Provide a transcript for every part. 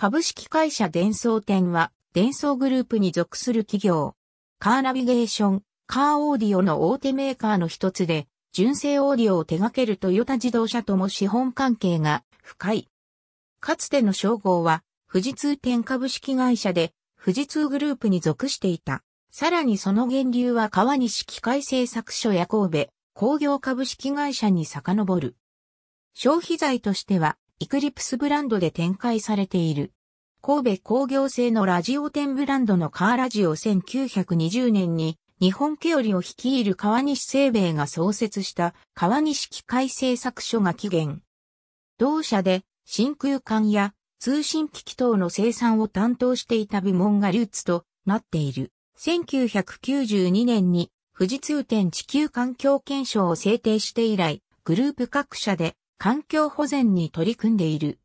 株式会社伝送店は、伝送グループに属する企業。カーナビゲーション、カーオーディオの大手メーカーの一つで、純正オーディオを手掛けるトヨタ自動車とも資本関係が深い。かつての称号は、富士通店株式会社で、富士通グループに属していた。さらにその源流は川西機械製作所や神戸工業株式会社に遡る。消費財としては、イクリプスブランドで展開されている。神戸工業製のラジオ店ブランドのカーラジオ1920年に日本ケオリを率いる川西清兵衛が創設した川西機械製作所が起源。同社で真空管や通信機器等の生産を担当していた部門がルーツとなっている。1992年に富士通店地球環境検証を制定して以来、グループ各社で環境保全に取り組んでいる。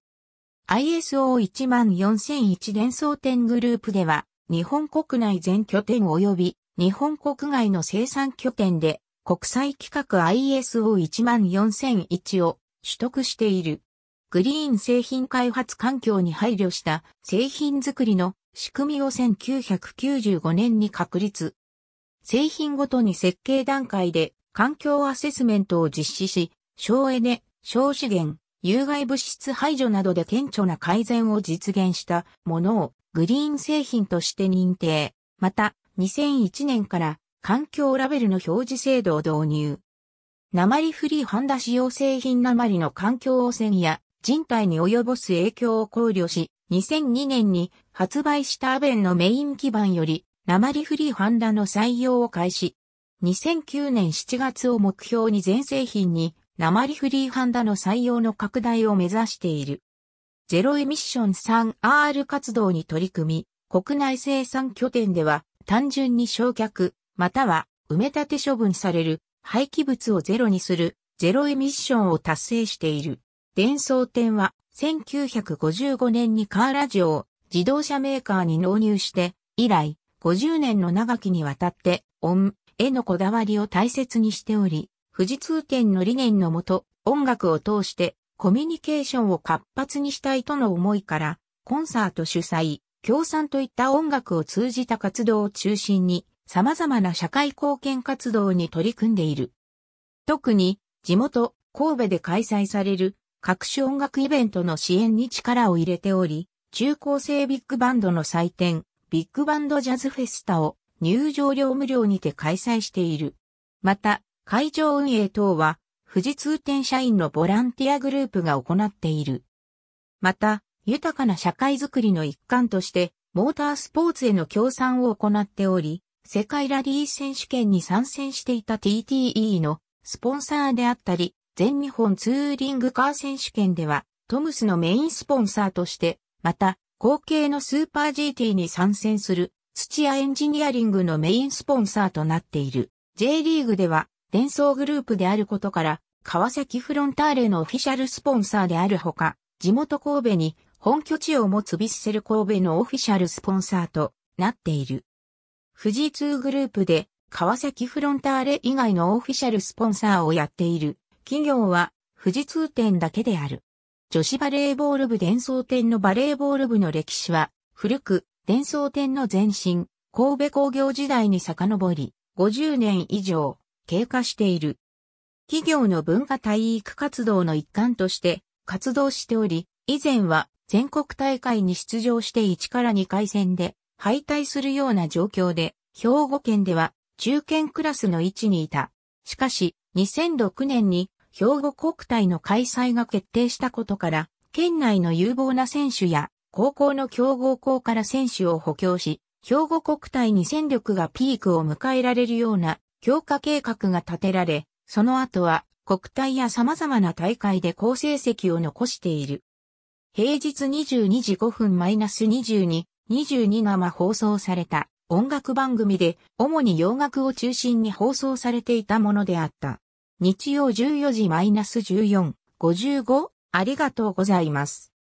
ISO14001 連想店グループでは、日本国内全拠点及び日本国外の生産拠点で国際規格 ISO14001 を取得している。グリーン製品開発環境に配慮した製品作りの仕組みを1995年に確立。製品ごとに設計段階で環境アセスメントを実施し、省エネ、小資源、有害物質排除などで顕著な改善を実現したものをグリーン製品として認定。また、2001年から環境ラベルの表示制度を導入。鉛フリーハンダ使用製品鉛の環境汚染や人体に及ぼす影響を考慮し、2002年に発売したアベンのメイン基盤より鉛フリーハンダの採用を開始。2009年7月を目標に全製品に鉛フリーハンダの採用の拡大を目指している。ゼロエミッション 3R 活動に取り組み、国内生産拠点では単純に焼却、または埋め立て処分される廃棄物をゼロにするゼロエミッションを達成している。伝送店は1955年にカーラジオを自動車メーカーに納入して以来50年の長きにわたってオンへのこだわりを大切にしており、富士通店の理念のもと、音楽を通してコミュニケーションを活発にしたいとの思いから、コンサート主催、協賛といった音楽を通じた活動を中心に、様々な社会貢献活動に取り組んでいる。特に、地元、神戸で開催される各種音楽イベントの支援に力を入れており、中高生ビッグバンドの祭典、ビッグバンドジャズフェスタを入場料無料にて開催している。また、会場運営等は、富士通店社員のボランティアグループが行っている。また、豊かな社会づくりの一環として、モータースポーツへの協賛を行っており、世界ラリー選手権に参戦していた TTE のスポンサーであったり、全日本ツーリングカー選手権では、トムスのメインスポンサーとして、また、後継のスーパー GT に参戦する土屋エンジニアリングのメインスポンサーとなっている。J リーグでは、伝送グループであることから、川崎フロンターレのオフィシャルスポンサーであるほか、地元神戸に本拠地を持つヴィッセル神戸のオフィシャルスポンサーとなっている。富士通グループで川崎フロンターレ以外のオフィシャルスポンサーをやっている企業は富士通店だけである。女子バレーボール部伝送店のバレーボール部の歴史は古く伝送店の前身神戸工業時代に遡り50年以上経過している。企業の文化体育活動の一環として活動しており、以前は全国大会に出場して1から2回戦で敗退するような状況で、兵庫県では中堅クラスの位置にいた。しかし、2006年に兵庫国体の開催が決定したことから、県内の有望な選手や高校の強豪校から選手を補強し、兵庫国体に戦力がピークを迎えられるような強化計画が立てられ、その後は国体や様々な大会で好成績を残している。平日22時5分 -22、22生放送された音楽番組で主に洋楽を中心に放送されていたものであった。日曜14時 -14、55、ありがとうございます。